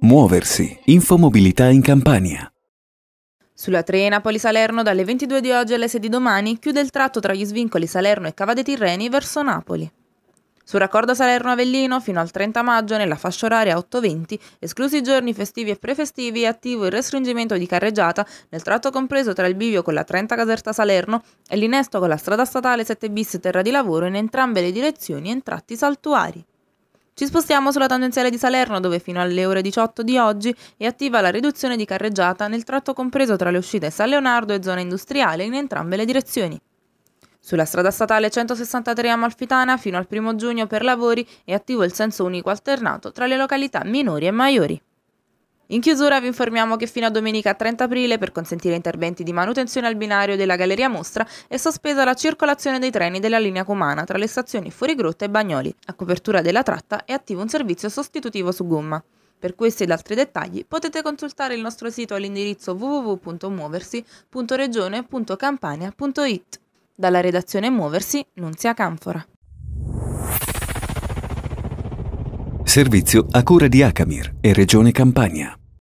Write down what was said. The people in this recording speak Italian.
Muoversi. Infomobilità in Campania. Sulla trena Napoli-Salerno dalle 22 di oggi alle 6 di domani chiude il tratto tra gli svincoli Salerno e Cava dei Tirreni verso Napoli. Sul raccordo Salerno-Avellino fino al 30 maggio nella fascia oraria 8.20, esclusi i giorni festivi e prefestivi, è attivo il restringimento di carreggiata nel tratto compreso tra il bivio con la 30 Caserta Salerno e l'innesto con la strada statale 7 bis Terra di Lavoro in entrambe le direzioni e in tratti saltuari. Ci spostiamo sulla tangenziale di Salerno, dove fino alle ore 18 di oggi è attiva la riduzione di carreggiata nel tratto compreso tra le uscite San Leonardo e zona industriale in entrambe le direzioni. Sulla strada statale 163 Amalfitana fino al 1 giugno per lavori è attivo il senso unico alternato tra le località minori e maiori. In chiusura vi informiamo che fino a domenica 30 aprile, per consentire interventi di manutenzione al binario della Galleria Mostra, è sospesa la circolazione dei treni della linea Cumana tra le stazioni Fuorigrotta e Bagnoli. A copertura della tratta è attivo un servizio sostitutivo su gomma. Per questi ed altri dettagli potete consultare il nostro sito all'indirizzo www.muoversi.regione.campania.it. Dalla redazione Muoversi, Nunzia Canfora. Servizio a cura di Acamir e Regione Campania.